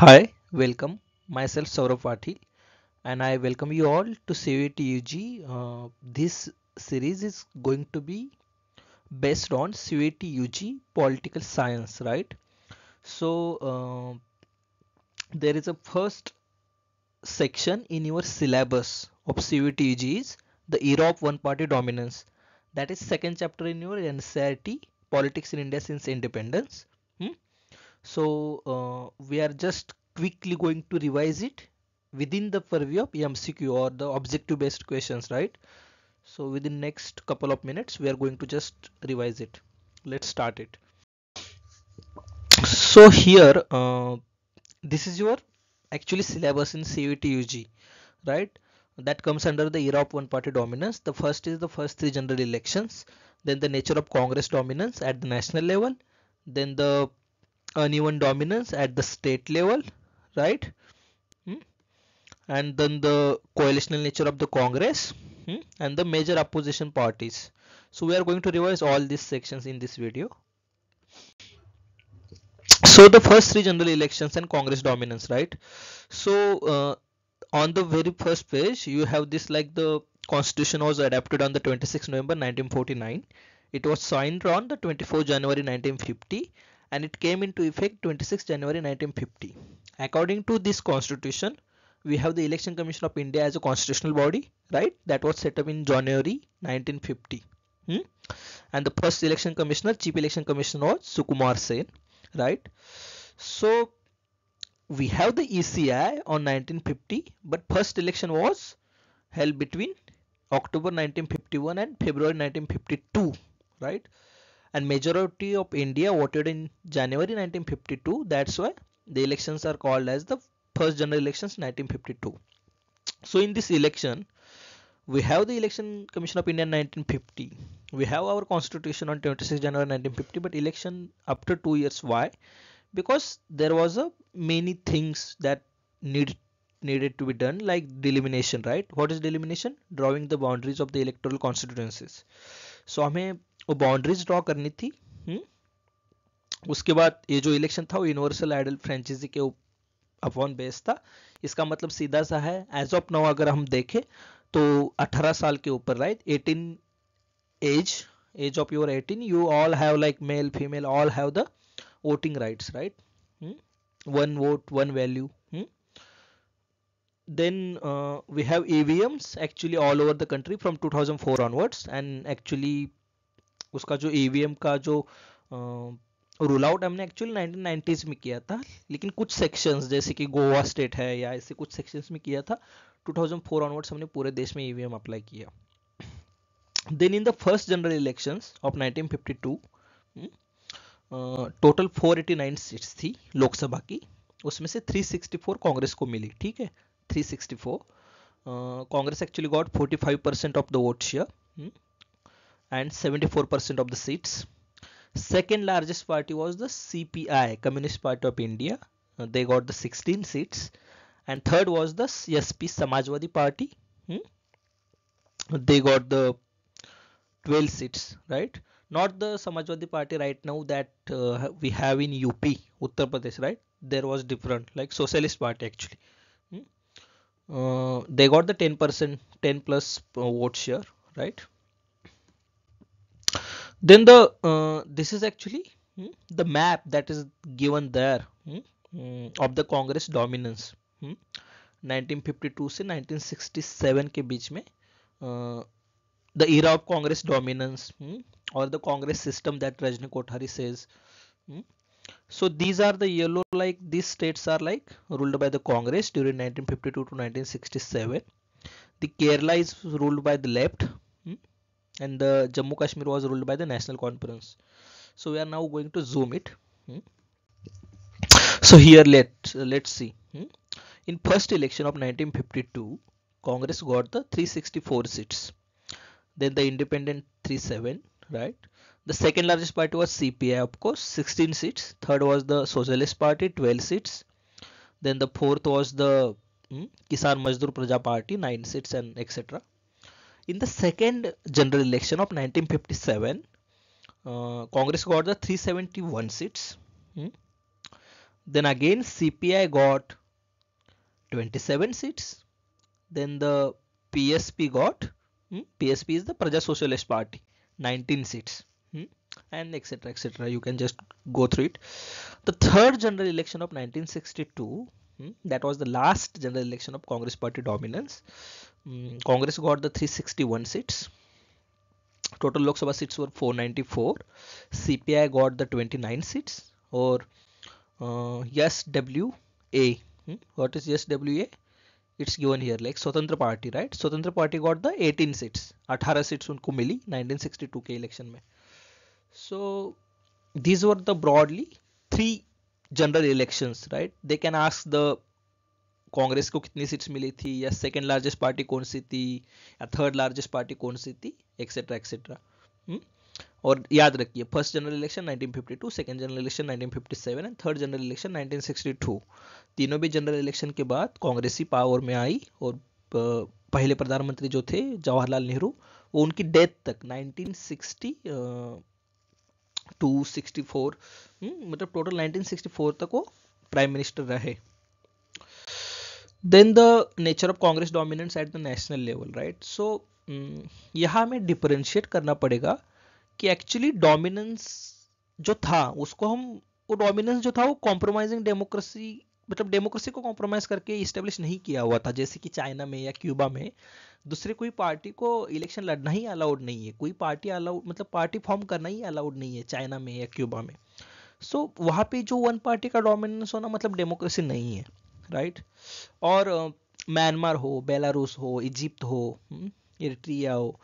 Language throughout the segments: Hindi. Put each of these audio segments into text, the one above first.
Hi, welcome. Myself Saurav Patil and I welcome you all to CVTUG. Uh, this series is going to be based on CVTUG political science, right? So uh, there is a first section in your syllabus of CVTUG is the era of one-party dominance. That is second chapter in your NCRT, Politics in India since Independence so uh, we are just quickly going to revise it within the purview of MCQ or the objective based questions, right? So within next couple of minutes, we are going to just revise it. Let's start it. So here, uh, this is your actually syllabus in CVT right? That comes under the era of one party dominance. The first is the first three general elections, then the nature of Congress dominance at the national level, then the uneven dominance at the state level right hmm? and then the coalitional nature of the congress hmm? and the major opposition parties so we are going to revise all these sections in this video so the first three general elections and congress dominance right so uh, on the very first page you have this like the constitution was adopted on the 26 november 1949 it was signed on the 24 january 1950 and it came into effect 26 January 1950. According to this constitution, we have the Election Commission of India as a constitutional body, right? That was set up in January 1950. Hmm? And the first election commissioner, chief election commissioner was Sukumar Sen, right? So we have the ECI on 1950, but first election was held between October 1951 and February 1952, right? and majority of India voted in January 1952 that's why the elections are called as the first general elections 1952 so in this election we have the election commission of India 1950 we have our constitution on 26 January 1950 but election after two years why because there was a many things that need needed to be done like delimitation right what is delimitation drawing the boundaries of the electoral constituencies so हमें वो बाउंड्रीज ड्रॉ करनी थी हुँ? हम्म? उसके बाद ये जो इलेक्शन था वो यूनिवर्सल आइडल फ्रेंचाइजी के अपॉन बेस था इसका मतलब सीधा सा है एज ऑफ नाउ अगर हम देखें तो 18 साल के ऊपर right 18 age age of your 18 you all have like male female all have the voting rights right one vote one value then uh, we have EVMs actually all over the country from 2004 onwards and actually उसका जो ई e का जो रूल आउट हमने एक्चुअली 1990s में किया था लेकिन कुछ सेक्शंस जैसे कि गोवा स्टेट है या ऐसे कुछ सेक्शंस में किया था 2004 ऑनवर्ड्स हमने पूरे देश में ईवीएम e अप्लाई किया then in the first general elections of 1952 total 489 seats थी लोकसभा की उसमें से 364 कांग्रेस को मिली ठीक है 364 Congress actually got 45 of the vote share and 74% of the seats. Second largest party was the CPI, Communist Party of India. Uh, they got the 16 seats. And third was the SP Samajwadi Party. Hmm? They got the 12 seats, right? Not the Samajwadi Party right now that uh, we have in UP, Uttar Pradesh, right? There was different, like Socialist Party actually. Hmm? Uh, they got the 10% 10 plus uh, vote share right then the uh, this is actually hmm, the map that is given there hmm, hmm of the congress dominance 1952 hmm, to 1967 के बीच uh, of congress dominance Congress dominance और the Congress system that Rajni Kothari says so these are the yellow like these states are like ruled by the congress during 1952 to 1967 the kerala is ruled by the left and the Jammu Kashmir was ruled by the National Conference. So we are now going to zoom it. Hmm? So here let let's see. Hmm? In first election of 1952, Congress got the 364 seats. Then the Independent 37, right? The second largest party was CPI, of course, 16 seats. Third was the Socialist Party, 12 seats. Then the fourth was the hmm, Kisan Mazdoor Praja Party, 9 seats and etc in the second general election of 1957 uh, congress got the 371 seats hmm? then again cpi got 27 seats then the psp got hmm? psp is the praja socialist party 19 seats hmm? and etc etc you can just go through it the third general election of 1962 hmm? that was the last general election of congress party dominance um, Congress got the 361 seats. Total Lok Sabha seats were 494. CPI got the 29 seats or uh, SWA. Hmm? What is SWA? It's given here like Swatantra Party, right? Swatantra Party got the 18 seats. 18 seats unko Kumili 1962 K election mein. So these were the broadly three general elections, right? They can ask the Congress को कितनी सीट्स मिली थी या सेकेंड लार्जेस्ट पार्टी कौन सी थी या थर्ड लार्जेस्ट पार्टी कौन सी थी एक्सेट्रा हम्म? एक्सेट्रा और याद रखिए first general election 1952 second general election 1957 and third general election 1962 तीनों भी जनरल इलेक्शन के बाद कांग्रेस ही पावर में आई और पहले प्रधानमंत्री जो थे जवाहरलाल नेहरू वो उनकी डेथ तक 1960 टू सिक्सटी फोर मतलब टोटल 1964 तक वो प्राइम मिनिस्टर रहे then the nature of Congress dominance at the national level right so यहाँ हमें डिफरेंशिएट करना पड़ेगा कि एक्चुअली डोमिनेंस जो था उसको हम वो डोमिनेंस जो था वो कॉम्प्रोमाइजिंग डेमोक्रेसी मतलब डेमोक्रेसी को कॉम्प्रोमाइज करके इस्टेब्लिश नहीं किया हुआ था जैसे कि चाइना में या क्यूबा में दूसरी कोई पार्टी को इलेक्शन लड़ना ही अलाउड नहीं है कोई पार्टी अलाउड मतलब पार्टी फॉर्म करना ही अलाउड नहीं है चाइना में या क्यूबा में सो so, वहाँ पे जो वन पार्टी का डोमिनेंस होना मतलब डेमोक्रेसी नहीं है राइट uh, hmm, और म्यांमार हो बेलारूस हो इजिप्ट हो इरिट्रिया हो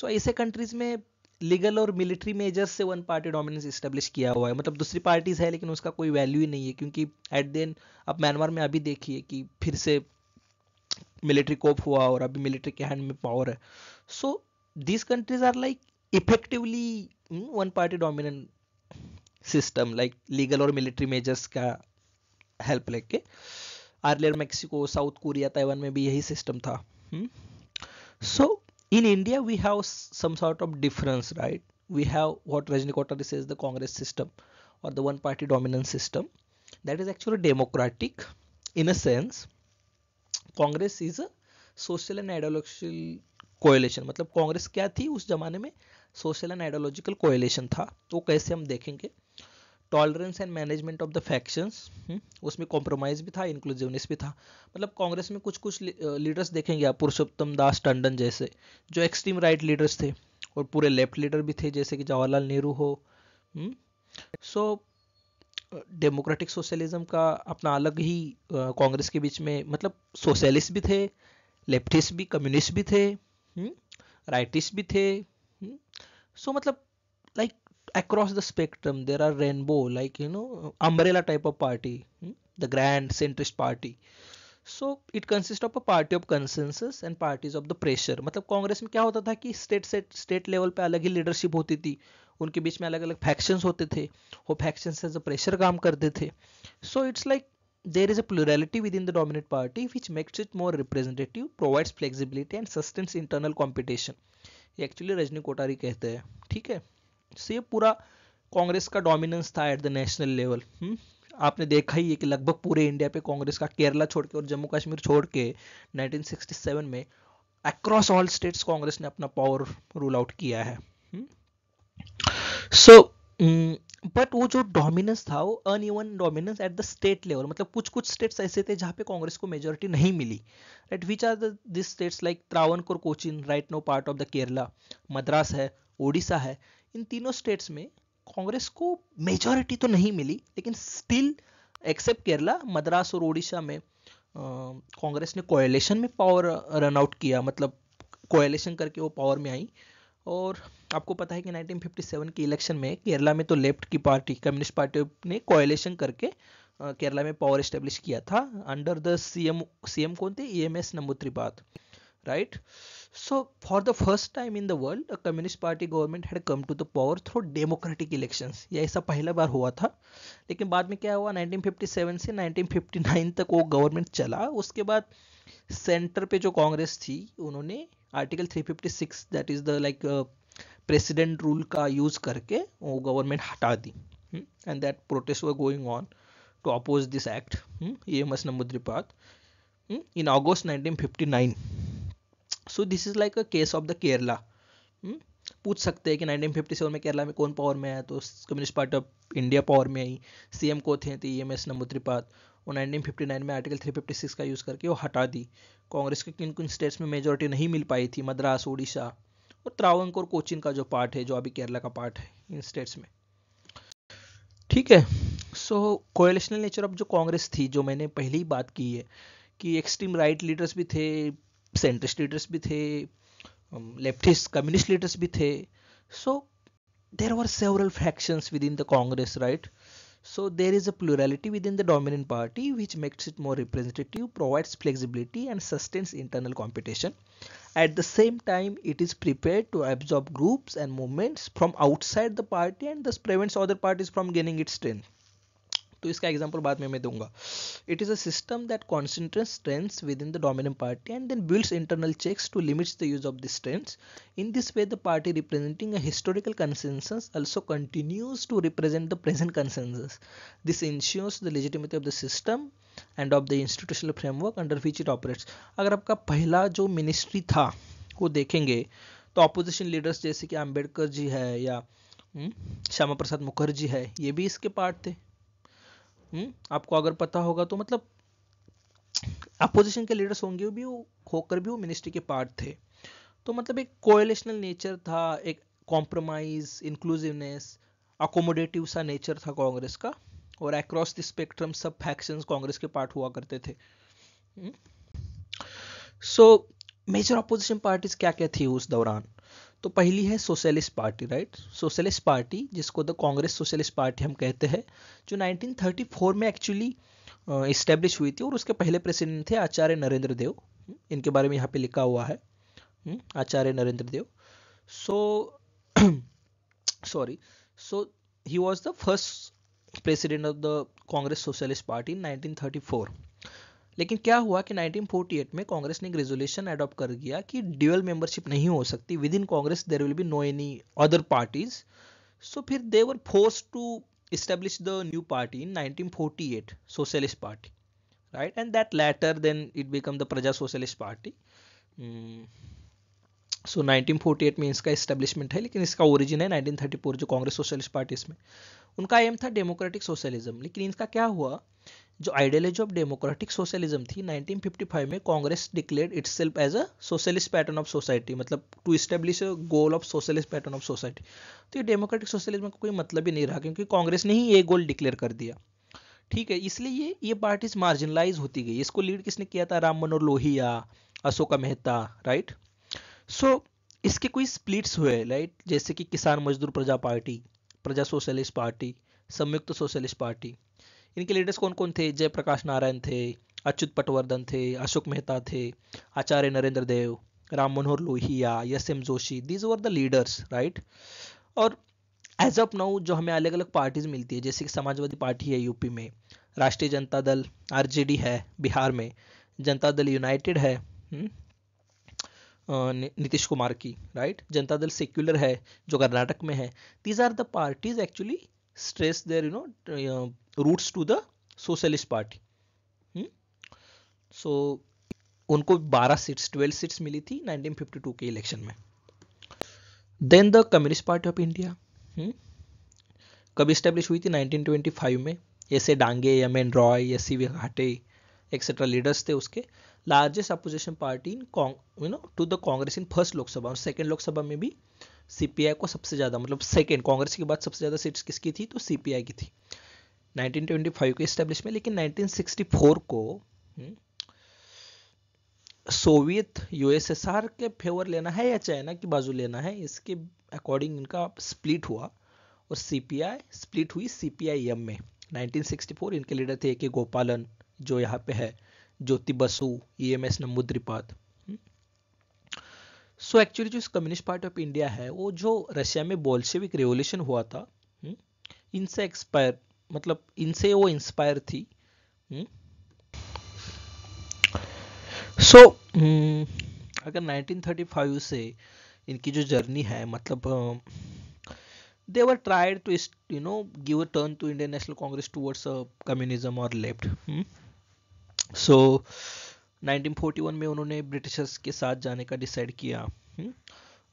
सो ऐसे कंट्रीज़ में लीगल और मिलिट्री मेजर्स से वन पार्टी डोमिनेंस इस्टेब्लिश किया हुआ है मतलब दूसरी पार्टीज़ है लेकिन उसका कोई वैल्यू ही नहीं है क्योंकि एट द एंड अब म्यांमार में अभी देखिए कि फिर से मिलिट्री कोप हुआ और अभी मिलिट्री के हैंड में पावर है so these countries are like effectively one party dominant system like legal और मिलिट्री मेजर्स का हेल्प लेके earlier Mexico South Korea Taiwan में भी यही सिस्टम था so in India we have some sort of difference right we have what Rajni Kothari says the Congress system और the one party dominance system that is actually democratic in a sense Congress is a social and ideological coalition मतलब कांग्रेस क्या थी उस जमाने में सोशल एंड आइडियोलॉजिकल कोयलेशन था वो तो कैसे हम देखेंगे tolerance and management of the factions उसमें कॉम्प्रोमाइज़ भी था इंक्लूसिवनेस भी था मतलब कांग्रेस में कुछ कुछ लीडर्स देखेंगे आप पुरुषोत्तम दास टंडन जैसे जो एक्सट्रीम राइट लीडर्स थे और पूरे लेफ्ट लीडर भी थे जैसे कि जवाहरलाल नेहरू हो सो डेमोक्रेटिक सोशलिज्म का अपना अलग ही कांग्रेस के बीच में मतलब सोशलिस्ट भी थे लेफ्टिस्ट भी कम्युनिस्ट भी थे राइटिस्ट हम्म, भी थे सो हम्म। मतलब like across the spectrum there are rainbow like you know umbrella type of party hmm, the grand centrist party so it consist of a party of consensus and parties of the pressure मतलब कांग्रेस में क्या होता था कि स्टेट से स्टेट लेवल पे अलग ही लीडरशिप होती थी उनके बीच में अलग अलग फैक्शंस होते थे वो फैक्शन से प्रेशर काम करते थे so it's like there is a plurality within the dominate party which makes it more representative provides flexibility and sustains internal competition ये एक्चुअली रजनी कोटारी कहते हैं ठीक है से पूरा कांग्रेस का डोमिनेंस था एट द नेशनल लेवल आपने देखा ही है कि लगभग पूरे इंडिया पे कांग्रेस का केरला छोड़ के और जम्मू कश्मीर छोड़ के 1967 में अक्रॉस ऑल स्टेट्स कांग्रेस ने अपना पावर रूल आउट किया है सो हम्म? बट हम्म, वो जो डोमिनेंस था वो uneven dominance at the state level मतलब कुछ कुछ स्टेट्स ऐसे थे जहाँ पे कांग्रेस को मेजोरिटी नहीं मिली right which are this states like Travancore Cochin right no part of the Kerala Madras है ओडिशा है इन तीनों स्टेट्स में कांग्रेस को मेजोरिटी तो नहीं मिली लेकिन स्टिल एक्सेप्ट केरला मद्रास और ओडिशा में कांग्रेस ने कोयलेशन में पावर रन आउट किया मतलब कोयलेशन करके वो पावर में आई और आपको पता है कि 1957 के इलेक्शन में केरला में तो लेफ्ट की पार्टी कम्युनिस्ट पार्टी ने कोयलेशन करके केरला में पावर स्टेब्लिश किया था अंडर द सीएम सीएम कौन थे E M S Nambu right right So, for the first time in the world, a communist party government had come to the power through democratic elections. ये ऐसा पहला बार हुआ था लेकिन बाद में क्या हुआ 1957 से 1959 तक वो गवर्नमेंट चला उसके बाद सेंटर पे जो कांग्रेस थी उन्होंने article 356 that is the like president rule का यूज़ करके वो गवर्नमेंट हटा दी and that protest were going on to oppose this act E M S Namboodiripad in nineteen fifty nine so this is like a case of the Kerala पूछ सकते हैं कि 1957 में केरला में कौन पावर में आया तो communist party of India power में आई सीएम को थे ई एम एस त्रिपात और नाइनटीन में आर्टिकल 356 का यूज़ करके वो हटा दी कांग्रेस के किन किन स्टेट्स में मेजोरिटी नहीं मिल पाई थी मद्रास उड़ीसा और त्रावंक और कोचिन का जो पार्ट है जो अभी केरला का पार्ट है इन स्टेट्स में ठीक है सो कोलेशनल नेचर ऑफ जो कांग्रेस थी जो मैंने पहले ही बात की है कि एक्सट्रीम राइट लीडर्स भी थे सेंट्रिस्ट leaders, भी थे um, leftist communist leaders, भी थे so there were several fractions within the Congress, right? So there is a plurality within the dominant party which makes it more representative, provides flexibility and sustains internal competition. At the same time, it is prepared to absorb groups and movements from outside the party and thus prevents other parties from gaining its strength. तो इसका एग्जाम्पल बाद में मैं दूंगा it is a system that concentrate strengths within the dominant party and then builds internal checks to limits the use of this strengths in this way the party representing a historical consensus also continues to represent the present consensus this ensures the legitimacy of the system and of the institutional framework under which it operates अगर आपका पहला जो मिनिस्ट्री था वो देखेंगे तो अपोजिशन लीडर्स जैसे कि अम्बेडकर जी है या हम्म, श्यामा प्रसाद मुखर्जी है ये भी इसके पार्ट थे हम्म? आपको अगर पता होगा तो मतलब अपोजिशन के लीडर्स होंगे भी वो होकर भी वो मिनिस्ट्री के पार्ट थे तो मतलब एक कोयलेशनल नेचर था एक कॉम्प्रोमाइज इंक्लूसिवनेस अकोमोडेटिव सा नेचर था कांग्रेस का और अक्रॉस द स्पेक्ट्रम सब फैक्शन कांग्रेस के पार्ट हुआ करते थे सो मेजर अपोजिशन पार्टीज क्या क्या थी उस दौरान तो पहली है socialist party right socialist party जिसको द कांग्रेस सोशलिस्ट पार्टी हम कहते हैं जो 1934 में एक्चुअली इस्टेब्लिश हुई थी और उसके पहले प्रेसिडेंट थे आचार्य नरेंद्र देव हम्म, इनके बारे में यहाँ पे लिखा हुआ है hmm, Acharya Narendra Dev so sorry so he was the first president of the Congress socialist party in nineteen लेकिन क्या हुआ कि 1948 में कांग्रेस ने एक रेजोल्यूशन अडॉप्ट कर दिया कि ड्यूअल मेंबरशिप नहीं हो सकती within Congress there will be no any other parties so फिर they were force to establish the new party in 1948 socialist party right and that later then it become the Praja socialist party so so, 1948 में इसका इस्टेब्लिशमेंट है लेकिन इसका ओरिजिन है 1934 जो कांग्रेस सोशलिस्ट पार्टी इसमें उनका एम था डेमोक्रेटिक सोशलिज्म लेकिन इनका क्या हुआ जो आइडियोलॉजी ऑफ डेमोक्रेटिक सोशलिज्म थी 1955 में Congress declare its as a socialist pattern of society मतलब to establish a goal of socialist pattern of society तो ये डेमोक्रेटिक सोशलिज्म का कोई मतलब ही नहीं रहा क्योंकि कांग्रेस ने ही ये गोल डिक्लेयर कर दिया ठीक है इसलिए ये ये पार्टीज मार्जिनलाइज होती गई इसको लीड किसने किया था Ram Manohar Lohia Ashoka Mehta right so so, इसके कोई स्प्लिट्स हुए राइट जैसे कि किसान मजदूर Praja party Praja socialist party Samyukta socialist party इनके लीडर्स कौन कौन थे जयप्रकाश नारायण थे अच्युत पटवर्धन थे अशोक मेहता थे Acharya Narendra Dev Ram Manohar Lohia S M Joshi these were the leaders right और एज ऑफ नाउ जो हमें अलग अलग पार्टीज मिलती है जैसे कि समाजवादी पार्टी है यूपी में राष्ट्रीय जनता दल आर है बिहार में जनता दल यूनाइटेड है हम्म, नीतीश कुमार की राइट जनता दल सेक्युलर है जो कर्नाटक में है these are the parties actually stress there you know roots to the socialist party so उनको 12 सीट्स 12 सीट्स मिली थी 1952 के इलेक्शन में then the communist party of India कब इस्टेब्लिश हुई थी 1925 में ऐसे Dange M N Roy S C we घाटे एक्सेट्रा लीडर्स थे उसके largest opposition party in you know to the Congress in first Lok Sabha और सेकेंड लोकसभा में भी सीपीआई को सबसे ज़्यादा मतलब सेकेंड कांग्रेस के बाद सबसे ज़्यादा सीट्स किसकी थी तो सीपीआई की थी 1925 के इस्टेब्लिश में लेकिन 1964 को हम्म, सोवियत यूएसएसआर के फेवर लेना है या चाइना की बाजू लेना है इसके अकॉर्डिंग इनका स्प्लिट हुआ और सीपीआई स्प्लिट हुई सीपीआईएम में 1964 इनके लीडर थे के गोपालन जो यहाँ पे है Jyoti Basu E M S Namboodiripad so actually जो इस कम्युनिस्ट पार्टी ऑफ इंडिया है वो जो रशिया में बोल्शेविक रेवोल्यूशन हुआ था हम्म, इनसे एक्सपायर मतलब इनसे वो इंस्पायर थी सो हम्म। so, हम्म, अगर 1935 से इनकी जो जर्नी है मतलब they were tried to you know give a turn to Indian National Congress towards communism और लेफ्ट सो 1941 में उन्होंने ब्रिटिशर्स के साथ जाने का डिसाइड किया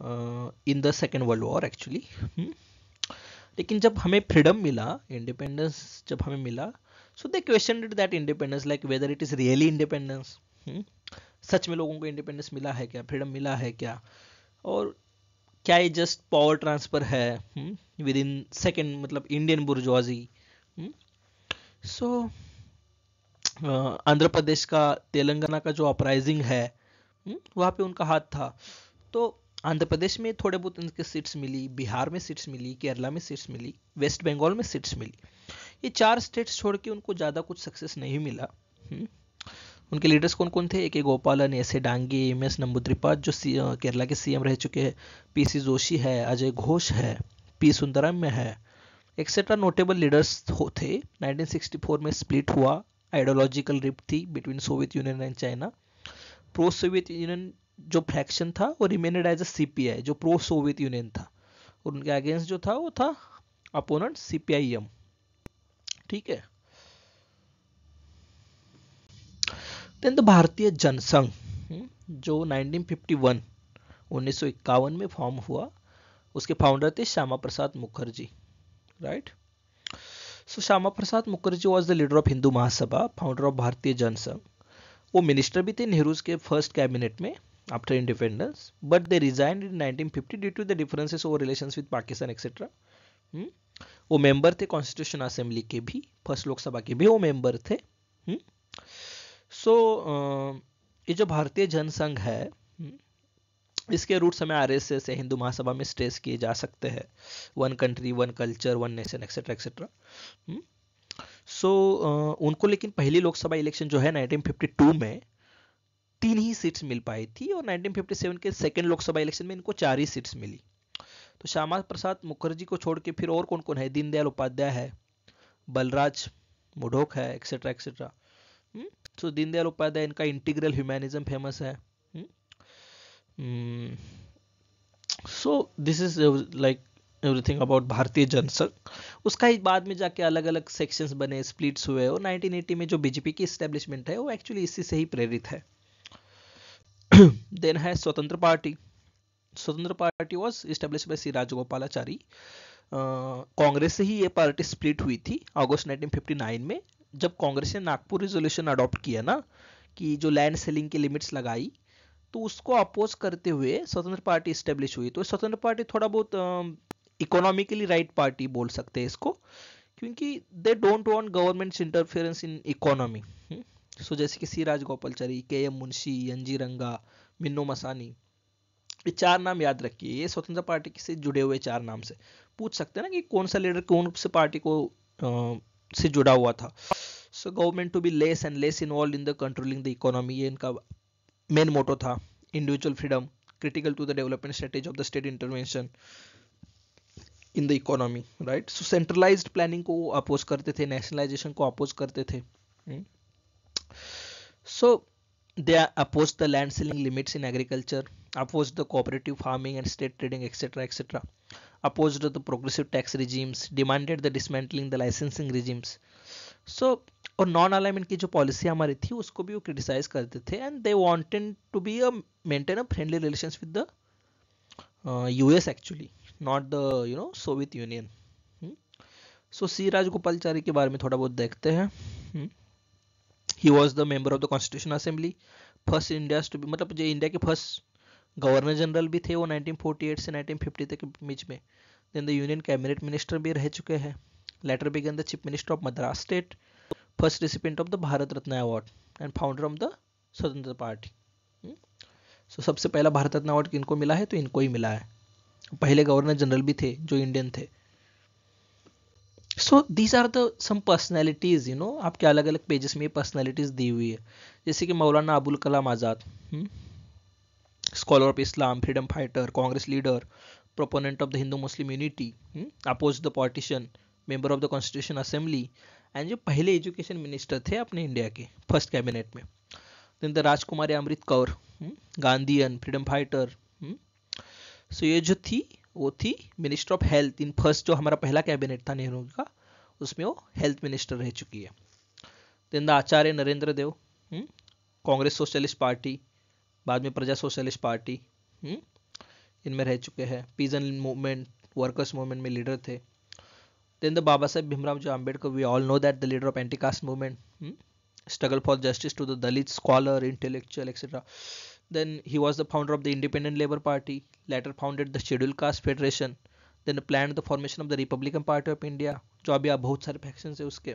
in the second world war actually लेकिन जब हमें फ्रीडम मिला इंडिपेंडेंस जब हमें मिला so they question that independence like whether it is really independence सच में लोगों को इंडिपेंडेंस मिला है क्या फ्रीडम मिला है क्या और क्या ये जस्ट पावर ट्रांसफर है विद इन सेकेंड मतलब Indian bourgeoisie so Andhra Pradesh का तेलंगाना का जो अपराइजिंग है हुँ? हम्म, वहाँ पे उनका हाथ था तो आंध्र प्रदेश में थोड़े बहुत इनके सीट्स मिली बिहार में सीट्स मिली केरला में सीट्स मिली वेस्ट बंगाल में सीट्स मिली ये चार स्टेट्स छोड़ के उनको ज़्यादा कुछ सक्सेस नहीं मिला हम्म। उनके लीडर्स कौन कौन थे A K Gopalan S A Dange M S Namboodiripad जो सी, केरला के सीएम रह चुके हैं पी सी जोशी है अजय घोष है पी सुंदरम है एक्सेट्रा नोटेबल लीडर्स थे 1964 में स्प्लिट हुआ आइडियोलॉजिकल रिप थी between Soviet Union and China pro Soviet Union जो फ्रैक्शन था वो रिमेनेड एज ए सीपीआई जो प्रो सोवियत यूनियन था और उनके अगेंस्ट जो था वो था अपोनेंट सीपीआईएम ठीक है देन द भारतीय जनसंघ जो 1951 1951 में फॉर्म हुआ उसके फाउंडर थे Shyama Prasad Mukherjee right so Shyama Prasad Mukherjee was the leader of Hindu Mahasabha founder of Bharatiya Jansangh वो मिनिस्टर भी थे नेहरू के फर्स्ट कैबिनेट में after independence, but they resigned in 1950 due to the differences over relations with Pakistan etc. Hmm? wo member the constitution assembly ke bhi first lok sabha ke bhi wo member the hmm? so, ye uh, jo जो jan sangh hai इसके रूट्स हमें R S S Hindu Mahasabha में स्ट्रेस किए जा सकते हैं one country one culture one nation etcetera etcetera so उनको लेकिन पहली लोकसभा इलेक्शन जो है 1952 में तीन ही सीट्स मिल पाई थी और 1957 के सेकेंड लोकसभा इलेक्शन में इनको चार ही सीट्स मिली तो श्यामा प्रसाद मुखर्जी को छोड़ के फिर और कौन कौन है दीनदयाल उपाध्याय है बलराज मुडोक है एक्सेट्रा हम्म, एक्सेट्रा तो दीनदयाल उपाध्याय इनका इंटीग्रल ह्यूमैनिज्म फेमस है so this is like everything about Bharatiya Jansangh उसका ही बाद में जाके अलग अलग सेक्शंस बने स्प्लिट्स हुए और 1980 में जो बीजेपी की इस्टेब्लिशमेंट है वो एक्चुअली इसी से ही प्रेरित है देन है Swatantra party Swatantra party was establish by C Rajagopalachari Congress से ही ये पार्टी स्प्लिट हुई थी अगस्त 1959 में जब कांग्रेस ने नागपुर रिजोल्यूशन अडॉप्ट किया ना कि जो लैंड सेलिंग की लिमिट्स लगाई तो उसको अपोज करते हुए स्वतंत्र पार्टी इस्टेब्लिश हुई तो स्वतंत्र पार्टी थोड़ा बहुत इकोनॉमिकली राइट पार्टी बोल सकते हैं इसको क्योंकि they don't want governments interference in economy so जैसे कि सिराज गोपालचारी के एम मुंशी एनजी रंगा मिन्नो मसानी ये चार नाम याद रखिए ये स्वतंत्र पार्टी से जुड़े हुए चार नाम से पूछ सकते हैं ना कि कौन सा लीडर कौन से पार्टी को आ, से जुड़ा हुआ था so government to be less and less involve in the controlling the economy ये इनका मेन मोटो था individual freedom critical to the development strategy of the state intervention in the economy right so centralised planning को अपोज करते थे नेशनलाइजेशन को अपोज करते थे hmm? So they oppose the land selling limits in agriculture, oppose the cooperative farming and state trading, etc., etc., opposed to the progressive tax regimes, demanded the dismantling the licensing regimes. So और नॉन अलाइनमेंट की जो पॉलिसी हमारी थी उसको भी वो क्रिटिसाइज करते थे and they wanted to be a maintain a friendly relation with the US actually not the you know Soviet Union so C Rajagopalachari के बारे में थोड़ा बहुत देखते हैं hmm? He was the member of the constitution assembly first India to be मतलब जो इंडिया के फर्स्ट गवर्नर जनरल भी थे वो 1948 से 1950 तक के बीच में then the union cabinet minister भी रह चुके हैं later began the chief minister of Madras state first recipient of the Bharat Ratna award and founder of the Swatantra party so सबसे पहला भारत रत्न अवार्ड किनको मिला है तो इनको ही मिला है पहले गवर्नर जनरल भी थे जो इंडियन थे so these are the some personalities you know आपके अलग अलग पेजेस में पर्सनैलिटीज़ दी हुई है जैसे कि Maulana Abul Kalam Azad scholar of Islam freedom fighter Congress leader proponent of the Hindu Muslim unity oppose the politician member of the constitution assembly and जो पहले एजुकेशन मिनिस्टर थे अपने इंडिया के फर्स्ट कैबिनेट में then the Rajkumari Amrit Kaur Gandhian freedom fighter so ये जो थी वो थी minister of health in first जो हमारा पहला कैबिनेट था नेहरू का उसमें वो हेल्थ मिनिस्टर रह चुकी है then the Acharya Narendra Dev hmm, Congress socialist party बाद में प्रजा सोशलिस्ट पार्टी हम्म, इनमें रह चुके हैं पीजन मूवमेंट वर्कर्स मूवमेंट में लीडर थे देन द बाबा साहेब भीमराव जो Ambedkar we all know that the leader of anti caste movement struggle for justice to the Dalit scholar intellectual etcetera Then he was the founder of the Independent labor Party, later founded the Scheduled Caste Federation, then planned the formation of the Republican Party of India, जो अभी bahut sare factions hai uske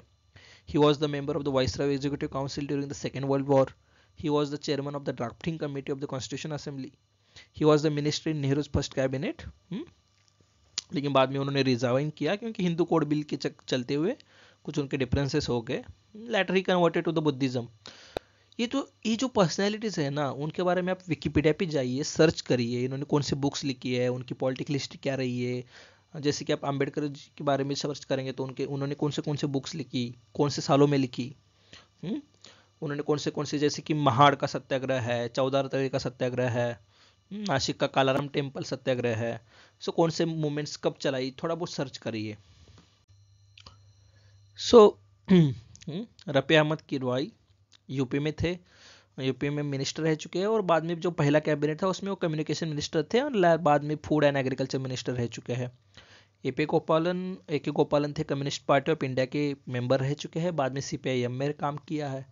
he was the member of the viceroy executive council during the second world war he was the chairman of the drafting committee of the constitution assembly he was the minister in nehru's first cabinet hmm? लेकिन बाद में उन्होंने रिजाइन किया क्योंकि हिंदू कोड बिल के चलते हुए कुछ उनके डिफरेंसेस हो गए later he converted to the Buddhism ये तो ये जो पर्सनैलिटीज़ है ना उनके बारे में आप विकीपीडिया पे जाइए सर्च करिए इन्होंने कौन सी बुक्स लिखी है उनकी पॉलिटिकल हिस्ट्री क्या रही है जैसे कि आप अम्बेडकर जी के बारे में सर्च करेंगे तो उनके उन्होंने कौन से कौन से बुक्स लिखी कौन से सालों में लिखी हुँ? हम्म? उन्होंने कौन से कौन से जैसे कि महाड़ का सत्याग्रह है चौदार तवे का सत्याग्रह है हम्म? नासिक का कालाराम टेम्पल सत्याग्रह है सो कौन से मूवमेंट्स कब चलाई थोड़ा बहुत सर्च करिए सो हम्म? रफ़ी अहमद की रवाई यूपी में थे यूपी में मिनिस्टर रह चुके हैं और बाद में जो पहला कैबिनेट था उसमें वो कम्युनिकेशन मिनिस्टर थे और बाद में फूड एंड एग्रीकल्चर मिनिस्टर रह चुके हैं ए पी गोपालन ए के गोपालन थे कम्युनिस्ट पार्टी ऑफ इंडिया के मेंबर रह चुके हैं बाद में सी पी आई एम में काम किया है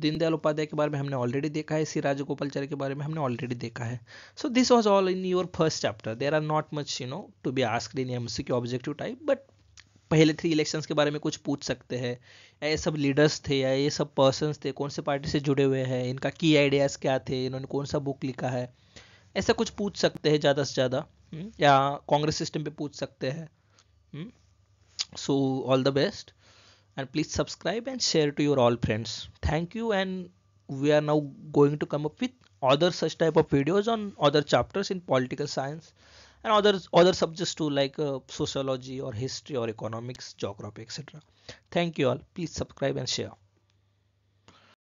दीनदयाल उपाध्याय के बारे में हमने ऑलरेडी देखा है राजा गोपालचार्य के बारे में हमने ऑलरेडी देखा है so this was all in your first chapter there are not much you know to be ask in M C Q objective type but पहले थ्री इलेक्शंस के बारे में कुछ पूछ सकते हैं या ये सब लीडर्स थे या ये सब पर्सनस थे कौन से पार्टी से जुड़े हुए हैं इनका की आइडियाज़ क्या थे इन्होंने कौन सा बुक लिखा है ऐसा कुछ पूछ सकते हैं ज़्यादा से ज़्यादा हम्म, या कांग्रेस सिस्टम पे पूछ सकते हैं so all the best and please subscribe and share to your all friends thank you and we are now going to come up with other such type of videos on other chapters in political science and other other subjects too like uh, sociology or history or economics geography etc thank you all please subscribe and share